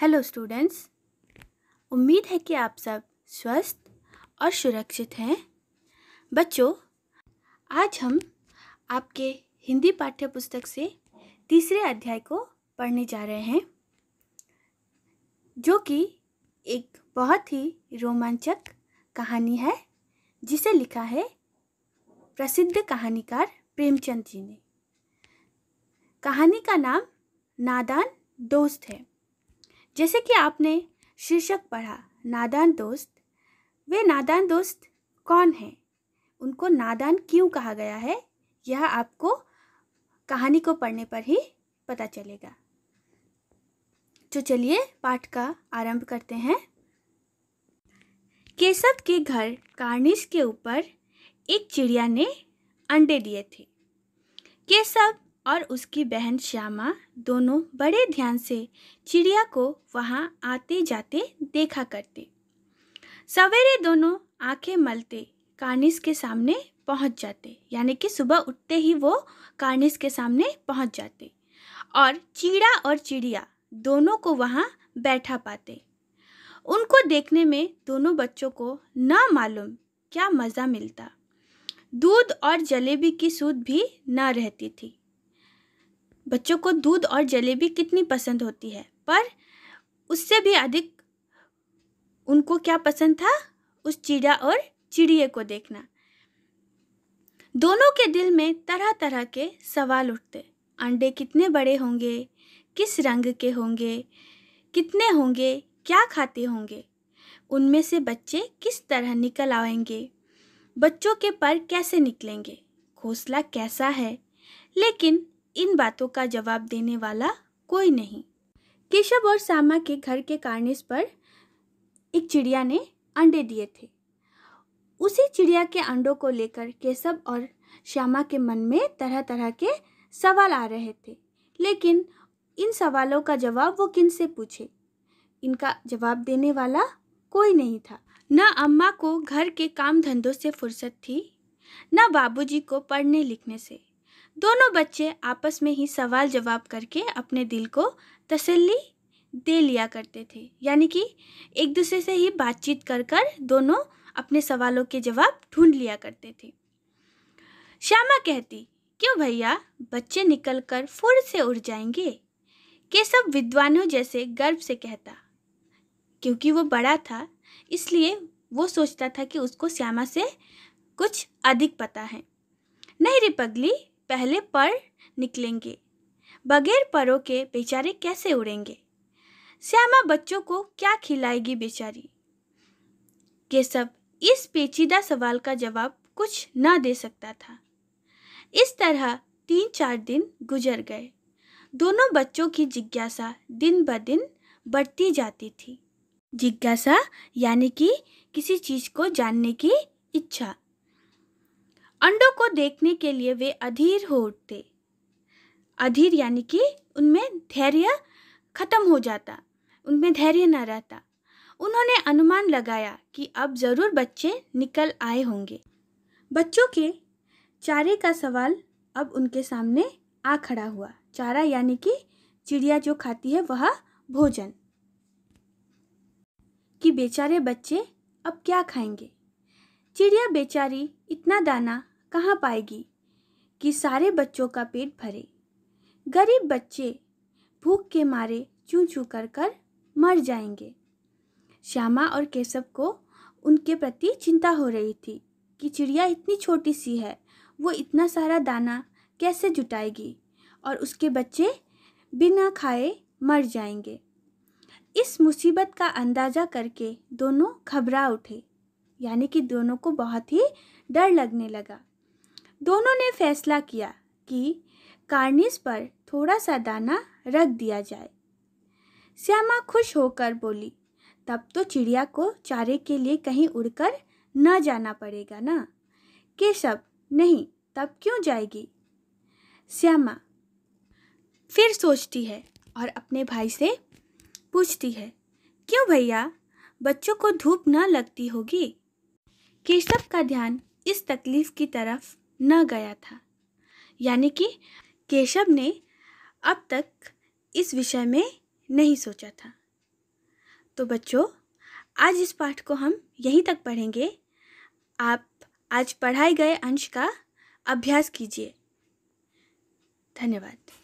hello students उम्मीद है कि आप सब स्वस्थ और सुरक्षित हैं बच्चों आज हम आपके हिंदी पाठ्य पुस्तक से तीसरे अध्याय को पढ़ने जा रहे हैं जो कि एक बहुत ही रोमांचक कहानी है जिसे लिखा है प्रसिद्ध कहानीकार प्रेमचंद जी ने कहानी का नाम नादान दोस्त है जैसे कि आपने शीर्षक पढ़ा नादान दोस्त वे नादान दोस्त कौन हैं उनको नादान क्यों कहा गया है यह आपको कहानी को पढ़ने पर ही पता चलेगा तो चलिए पाठ का आरंभ करते हैं केशव के घर कार्निस के ऊपर एक चिड़िया ने अंडे दिए थे केशव और उसकी बहन श्यामा दोनों बड़े ध्यान से चिड़िया को वहाँ आते जाते देखा करते सवेरे दोनों आंखें मलते कार्निस के सामने पहुँच जाते यानी कि सुबह उठते ही वो कार्निस के सामने पहुँच जाते और चीड़ा और चिड़िया दोनों को वहाँ बैठा पाते उनको देखने में दोनों बच्चों को ना मालूम क्या मज़ा मिलता दूध और जलेबी की सूद भी ना रहती थी बच्चों को दूध और जलेबी कितनी पसंद होती है पर उससे भी अधिक उनको क्या पसंद था उस चिड़ा और चिड़िए को देखना दोनों के दिल में तरह तरह के सवाल उठते अंडे कितने बड़े होंगे किस रंग के होंगे कितने होंगे क्या खाते होंगे उनमें से बच्चे किस तरह निकल आएंगे बच्चों के पर कैसे निकलेंगे घोंसला कैसा है लेकिन इन बातों का जवाब देने वाला कोई नहीं केशव और श्यामा के घर के कार्निस पर एक चिड़िया ने अंडे दिए थे उसी चिड़िया के अंडों को लेकर केशव और श्यामा के मन में तरह तरह के सवाल आ रहे थे लेकिन इन सवालों का जवाब वो किन से पूछे इनका जवाब देने वाला कोई नहीं था न अम्मा को घर के काम धंधों से फुर्सत थी न बाबूजी को पढ़ने लिखने से दोनों बच्चे आपस में ही सवाल जवाब करके अपने दिल को तसल्ली दे लिया करते थे यानी कि एक दूसरे से ही बातचीत कर कर दोनों अपने सवालों के जवाब ढूंढ लिया करते थे श्यामा कहती क्यों भैया बच्चे निकल कर फुर से उड़ जाएंगे केशव विद्वानों जैसे गर्व से कहता क्योंकि वो बड़ा था इसलिए वो सोचता था कि उसको श्यामा से कुछ अधिक पता है नहीं रिपगली पहले पर निकलेंगे बगैर परों के बेचारे कैसे उड़ेंगे श्यामा बच्चों को क्या खिलाएगी बेचारी ये सब इस पेचीदा सवाल का जवाब कुछ ना दे सकता था इस तरह तीन चार दिन गुजर गए दोनों बच्चों की जिज्ञासा दिन ब दिन बढ़ती जाती थी जिज्ञासा यानी कि किसी चीज़ को जानने की इच्छा अंडों को देखने के लिए वे अधीर हो उठते अधीर यानी कि उनमें धैर्य खत्म हो जाता उनमें धैर्य न रहता उन्होंने अनुमान लगाया कि अब ज़रूर बच्चे निकल आए होंगे बच्चों के चारे का सवाल अब उनके सामने आ खड़ा हुआ चारा यानी कि चिड़िया जो खाती है वह भोजन कि बेचारे बच्चे अब क्या खाएंगे चिड़िया बेचारी इतना दाना कहाँ पाएगी कि सारे बच्चों का पेट भरे गरीब बच्चे भूख के मारे चू चू कर कर मर जाएंगे श्यामा और केशव को उनके प्रति चिंता हो रही थी कि चिड़िया इतनी छोटी सी है वो इतना सारा दाना कैसे जुटाएगी और उसके बच्चे बिना खाए मर जाएंगे इस मुसीबत का अंदाज़ा करके दोनों घबरा उठे यानी कि दोनों को बहुत ही डर लगने लगा दोनों ने फैसला किया कि कार्निस पर थोड़ा सा दाना रख दिया जाए श्यामा खुश होकर बोली तब तो चिड़िया को चारे के लिए कहीं उड़कर न जाना पड़ेगा ना केशव नहीं तब क्यों जाएगी श्यामा फिर सोचती है और अपने भाई से पूछती है क्यों भैया बच्चों को धूप न लगती होगी केशव का ध्यान इस तकलीफ की तरफ न गया था यानी कि केशव ने अब तक इस विषय में नहीं सोचा था तो बच्चों आज इस पाठ को हम यहीं तक पढ़ेंगे आप आज पढ़ाए गए अंश का अभ्यास कीजिए धन्यवाद